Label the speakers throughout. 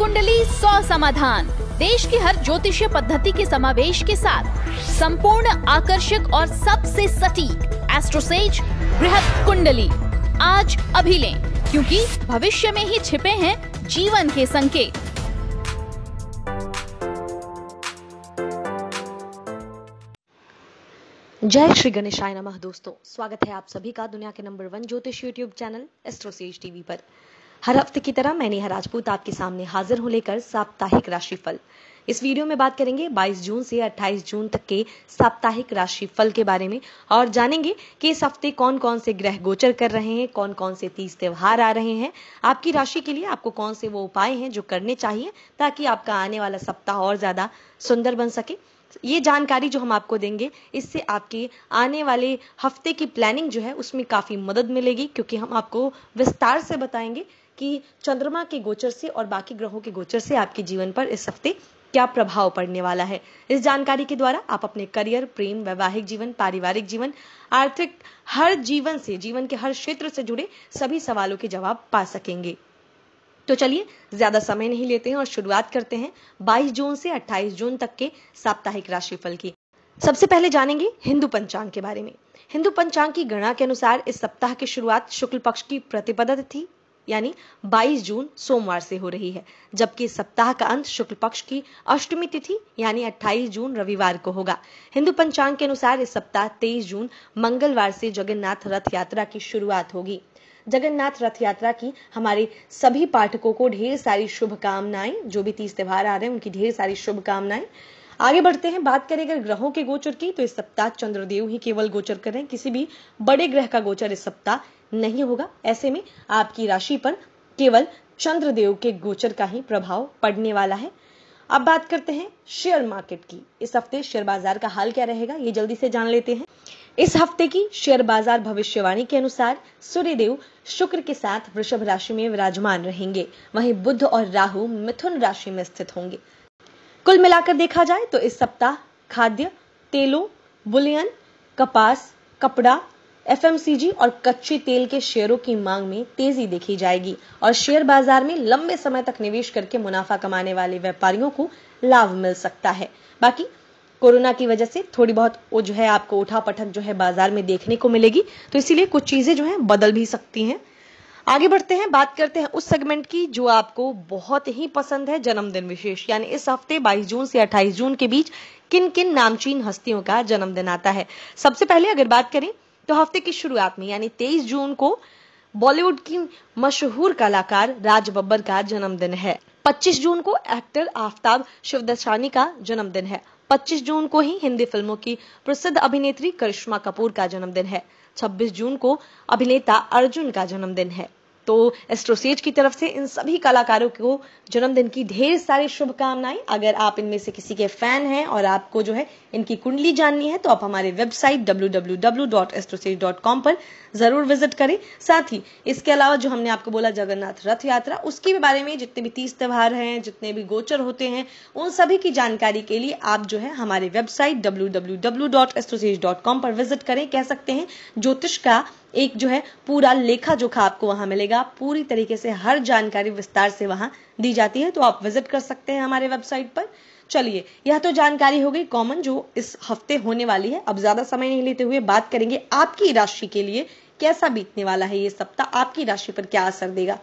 Speaker 1: कुंडली सौ समाधान देश की हर ज्योतिषीय पद्धति के समावेश के साथ संपूर्ण आकर्षक और सबसे सटीक एस्ट्रोसेज बृहद कुंडली आज अभी लें क्योंकि भविष्य में ही छिपे हैं जीवन के संकेत जय श्री गणेशाय नमः दोस्तों स्वागत है आप सभी का दुनिया के नंबर वन ज्योतिष यूट्यूब चैनल एस्ट्रोसेज टीवी पर हर हफ्ते की तरह मैं नेहा राजपूत आपके सामने हाजिर हूं लेकर साप्ताहिक राशिफल इस वीडियो में बात करेंगे 22 जून से 28 जून तक के साप्ताहिक राशिफल के बारे में और जानेंगे कि इस हफ्ते कौन कौन से ग्रह गोचर कर रहे हैं कौन कौन से तीज त्यौहार आ रहे हैं आपकी राशि के लिए आपको कौन से वो उपाय हैं जो करने चाहिए ताकि आपका आने वाला सप्ताह और ज्यादा सुंदर बन सके ये जानकारी जो हम आपको देंगे इससे आपके आने वाले हफ्ते की प्लानिंग जो है उसमें काफ़ी मदद मिलेगी क्योंकि हम आपको विस्तार से बताएंगे कि चंद्रमा के गोचर से और बाकी ग्रहों के गोचर से आपके जीवन पर इस हफ्ते क्या प्रभाव पड़ने वाला है इस जानकारी के द्वारा आप अपने करियर प्रेम वैवाहिक जीवन पारिवारिक जीवन आर्थिक हर जीवन से जीवन के हर क्षेत्र से जुड़े सभी सवालों के जवाब पा सकेंगे तो चलिए ज्यादा समय नहीं लेते हैं और शुरुआत करते हैं 22 जून से 28 जून तक के साप्ताहिक राशिफल की सबसे पहले जानेंगे हिंदू पंचांग के बारे में हिंदू पंचांग की गणना के अनुसार इस सप्ताह की शुरुआत शुक्ल पक्ष की प्रतिपदा तिथि यानी 22 जून सोमवार से हो रही है जबकि सप्ताह का अंत शुक्ल पक्ष की अष्टमी तिथि यानी 28 जून रविवार को होगा हिंदू पंचांग के अनुसार इस सप्ताह 23 जून मंगलवार से जगन्नाथ रथ यात्रा की शुरुआत होगी जगन्नाथ रथ यात्रा की हमारे सभी पाठकों को ढेर सारी शुभकामनाएं जो भी तीज त्योहार आ रहे हैं उनकी ढेर सारी शुभकामनाएं आगे बढ़ते हैं बात करें अगर ग्रहों के गोचर की तो इस सप्ताह चंद्रदेव ही केवल गोचर करें किसी भी बड़े ग्रह का गोचर इस सप्ताह नहीं होगा ऐसे में आपकी राशि पर केवल चंद्रदेव के गोचर का ही प्रभाव पड़ने वाला है अब बात करते हैं शेयर मार्केट की इस हफ्ते शेयर बाजार का हाल क्या रहेगा ये जल्दी से जान लेते हैं इस हफ्ते की शेयर बाजार भविष्यवाणी के अनुसार सूर्यदेव शुक्र के साथ वृषभ राशि में विराजमान रहेंगे वहीं बुद्ध और राहु मिथुन राशि में स्थित होंगे कुल मिलाकर देखा जाए तो इस सप्ताह खाद्य तेलों बुलियन कपास कपड़ा एफ और कच्चे तेल के शेयरों की मांग में तेजी देखी जाएगी और शेयर बाजार में लंबे समय तक निवेश करके मुनाफा कमाने वाले व्यापारियों को लाभ मिल सकता है बाकी कोरोना की वजह से थोड़ी बहुत वो जो है आपको उठा पठक जो है बाजार में देखने को मिलेगी तो इसीलिए कुछ चीजें जो है बदल भी सकती हैं आगे बढ़ते हैं बात करते हैं उस सेगमेंट की जो आपको बहुत ही पसंद है जन्मदिन विशेष यानी इस हफ्ते 22 जून से 28 जून के बीच किन किन नामचीन हस्तियों का जन्मदिन आता है सबसे पहले अगर बात करें तो हफ्ते की शुरुआत में यानी तेईस जून को बॉलीवुड की मशहूर कलाकार राज बब्बर का जन्मदिन है 25 जून को एक्टर आफ्ताब शिवदशानी का जन्मदिन है 25 जून को ही हिंदी फिल्मों की प्रसिद्ध अभिनेत्री करिश्मा कपूर का जन्मदिन है 26 जून को अभिनेता अर्जुन का जन्मदिन है तो एस्ट्रोसेज की तरफ से इन सभी कलाकारों को जन्मदिन की ढेर सारी शुभकामनाएं अगर आप इनमें से किसी के फैन हैं और आपको जो है इनकी कुंडली जाननी है तो आप हमारे वेबसाइट डब्ल्यू पर जरूर विजिट करें साथ ही इसके अलावा जो हमने आपको बोला जगन्नाथ रथ यात्रा उसके भी बारे में जितने भी तीज त्यौहार हैं जितने भी गोचर होते हैं उन सभी की जानकारी के लिए आप जो है हमारे वेबसाइट डब्ल्यू पर विजिट करें कह सकते हैं ज्योतिष का एक जो है पूरा लेखा जोखा आपको वहां मिलेगा पूरी तरीके से हर जानकारी विस्तार से वहां दी जाती है तो आप विजिट कर सकते हैं हमारे वेबसाइट पर चलिए यह तो जानकारी हो गई कॉमन जो इस हफ्ते होने वाली है अब ज्यादा समय नहीं लेते हुए बात करेंगे आपकी राशि के लिए कैसा बीतने वाला है ये सप्ताह आपकी राशि पर क्या असर देगा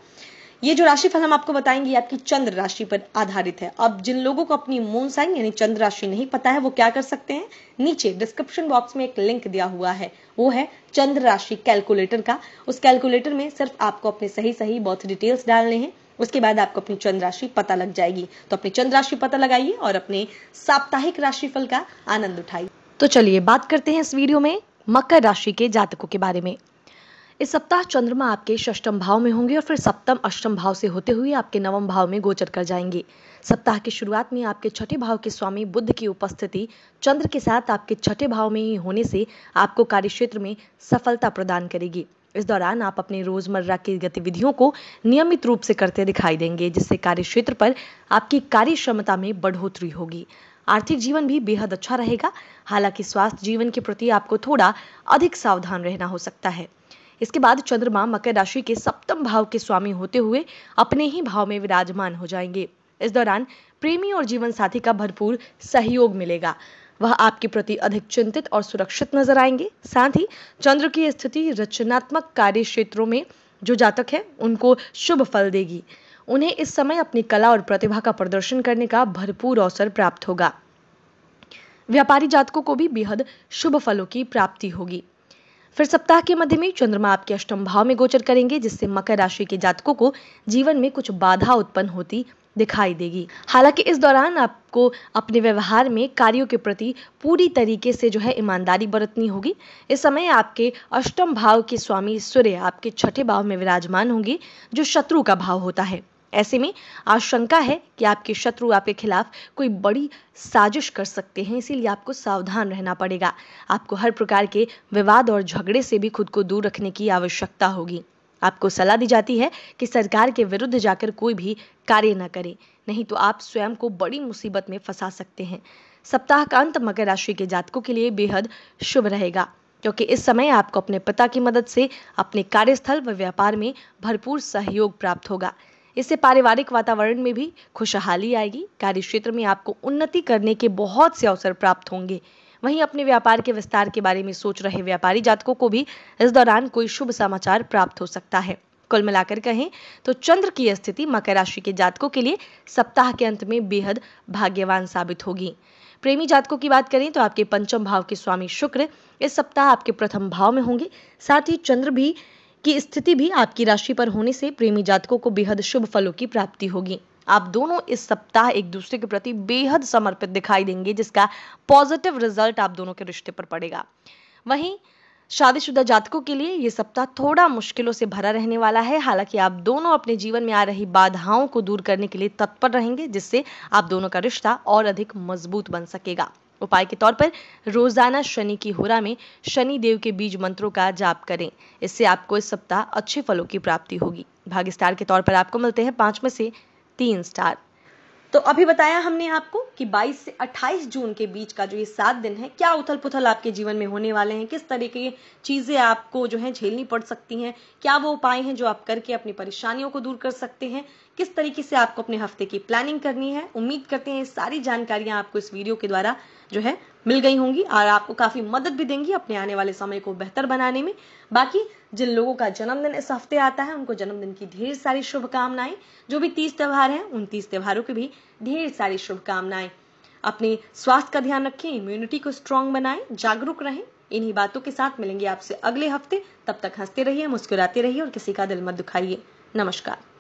Speaker 1: ये जो राशिफल हम आपको बताएंगे आपकी चंद्र राशि पर आधारित है अब जिन लोगों को अपनी मून साइन यानी चंद्र राशि नहीं पता है वो क्या कर सकते हैं नीचे डिस्क्रिप्शन बॉक्स में एक लिंक दिया हुआ है वो है चंद्र राशि कैलकुलेटर का उस कैलकुलेटर में सिर्फ आपको अपने सही सही बहुत डिटेल्स डालने हैं उसके बाद आपको अपनी चंद्र राशि पता लग जाएगी तो अपनी चंद्र राशि पता लगाइए और अपने साप्ताहिक राशिफल का आनंद उठाइए तो चलिए बात करते हैं इस वीडियो में मकर राशि के जातकों के बारे में इस सप्ताह चंद्रमा आपके षष्टम भाव में होंगे और फिर सप्तम अष्टम भाव से होते हुए आपके नवम भाव में गोचर कर जाएंगे सप्ताह की शुरुआत में आपके छठे भाव के स्वामी बुद्ध की उपस्थिति चंद्र के साथ आपके छठे भाव में ही होने से आपको कार्य क्षेत्र में सफलता प्रदान करेगी इस दौरान आप अपने रोजमर्रा की गतिविधियों को नियमित रूप से करते दिखाई देंगे जिससे कार्य क्षेत्र पर आपकी कार्य क्षमता में बढ़ोतरी होगी आर्थिक जीवन भी बेहद अच्छा रहेगा हालांकि स्वास्थ्य जीवन के प्रति आपको थोड़ा अधिक सावधान रहना हो सकता है इसके बाद चंद्रमा मकर राशि के सप्तम भाव के स्वामी होते हुए अपने ही भाव में विराजमान हो जाएंगे इस दौरान प्रेमी और जीवन साथी का भरपूर सहयोग मिलेगा वह आपके प्रति अधिक चिंतित और सुरक्षित नजर आएंगे साथ ही चंद्र की स्थिति रचनात्मक कार्य क्षेत्रों में जो जातक है उनको शुभ फल देगी उन्हें इस समय अपनी कला और प्रतिभा का प्रदर्शन करने का भरपूर अवसर प्राप्त होगा व्यापारी जातकों को भी बेहद शुभ फलों की प्राप्ति होगी फिर सप्ताह के मध्य में चंद्रमा आपके अष्टम भाव में गोचर करेंगे जिससे मकर राशि के जातकों को जीवन में कुछ बाधा उत्पन्न होती दिखाई देगी हालांकि इस दौरान आपको अपने व्यवहार में कार्यों के प्रति पूरी तरीके से जो है ईमानदारी बरतनी होगी इस समय आपके अष्टम भाव के स्वामी सूर्य आपके छठे भाव में विराजमान होंगे जो शत्रु का भाव होता है ऐसे में आशंका है कि आपके शत्रु आपके खिलाफ कोई बड़ी साजिश कर सकते हैं इसीलिए आपको सावधान रहना पड़ेगा आपको हर प्रकार के विवाद और झगड़े से भी खुद को दूर रखने की आवश्यकता होगी आपको सलाह दी जाती है कि सरकार के विरुद्ध जाकर कोई भी कार्य न करें नहीं तो आप स्वयं को बड़ी मुसीबत में फंसा सकते हैं सप्ताह का अंत मकर राशि के जातकों के लिए बेहद शुभ रहेगा क्योंकि इस समय आपको अपने पिता की मदद से अपने कार्यस्थल व व्यापार में भरपूर सहयोग प्राप्त होगा इससे पारिवारिक वातावरण में भी खुशहाली आएगी कार्य क्षेत्र में आपको उन्नति करने के बहुत से अवसर प्राप्त होंगे वहीं अपने व्यापार के विस्तार के बारे में सोच रहे व्यापारी जातकों को भी इस दौरान कोई शुभ समाचार प्राप्त हो सकता है कुल मिलाकर कहें तो चंद्र की स्थिति मकर राशि के जातकों के लिए सप्ताह के अंत में बेहद भाग्यवान साबित होगी प्रेमी जातकों की बात करें तो आपके पंचम भाव के स्वामी शुक्र इस सप्ताह आपके प्रथम भाव में होंगे साथ ही चंद्र भी की स्थिति भी आपकी राशि पर होने से प्रेमी जातकों को बेहद शुभ फलों की प्राप्ति होगी आप दोनों इस सप्ताह एक दूसरे के प्रति बेहद समर्पित दिखाई देंगे जिसका पॉजिटिव रिजल्ट आप दोनों के रिश्ते पर पड़ेगा वहीं शादीशुदा जातकों के लिए ये सप्ताह थोड़ा मुश्किलों से भरा रहने वाला है हालांकि आप दोनों अपने जीवन में आ रही बाधाओं को दूर करने के लिए तत्पर रहेंगे जिससे आप दोनों का रिश्ता और अधिक मजबूत बन सकेगा उपाय के तौर पर रोजाना शनि की होरा में शनि देव के बीज मंत्रों का जाप करें इससे आपको इस सप्ताह अच्छे फलों की प्राप्ति होगी भाग्य स्टार के तौर पर आपको मिलते हैं पांच में से तीन स्टार तो अभी बताया हमने आपको कि 22 से 28 जून के बीच का जो ये सात दिन है क्या उथल पुथल आपके जीवन में होने वाले हैं किस तरह की चीजें आपको जो है झेलनी पड़ सकती हैं क्या वो उपाय हैं जो आप करके अपनी परेशानियों को दूर कर सकते हैं किस तरीके से आपको अपने हफ्ते की प्लानिंग करनी है उम्मीद करते हैं सारी जानकारियां आपको इस वीडियो के द्वारा जो है मिल गई होंगी और आपको काफ़ी मदद भी देंगी अपने आने वाले समय को बेहतर बनाने में बाकी जिन लोगों का जन्मदिन इस हफ्ते आता है उनको जन्मदिन की ढेर सारी शुभकामनाएं जो भी तीस त्यौहार हैं उन तीस त्यौहारों की भी ढेर सारी शुभकामनाएं अपने स्वास्थ्य का ध्यान रखें इम्यूनिटी को स्ट्रांग बनाएं जागरूक रहें इन्हीं बातों के साथ मिलेंगे आपसे अगले हफ्ते तब तक हंसते रहिए मुस्कुराते रहिए और किसी का दिल मत दुखाइए नमस्कार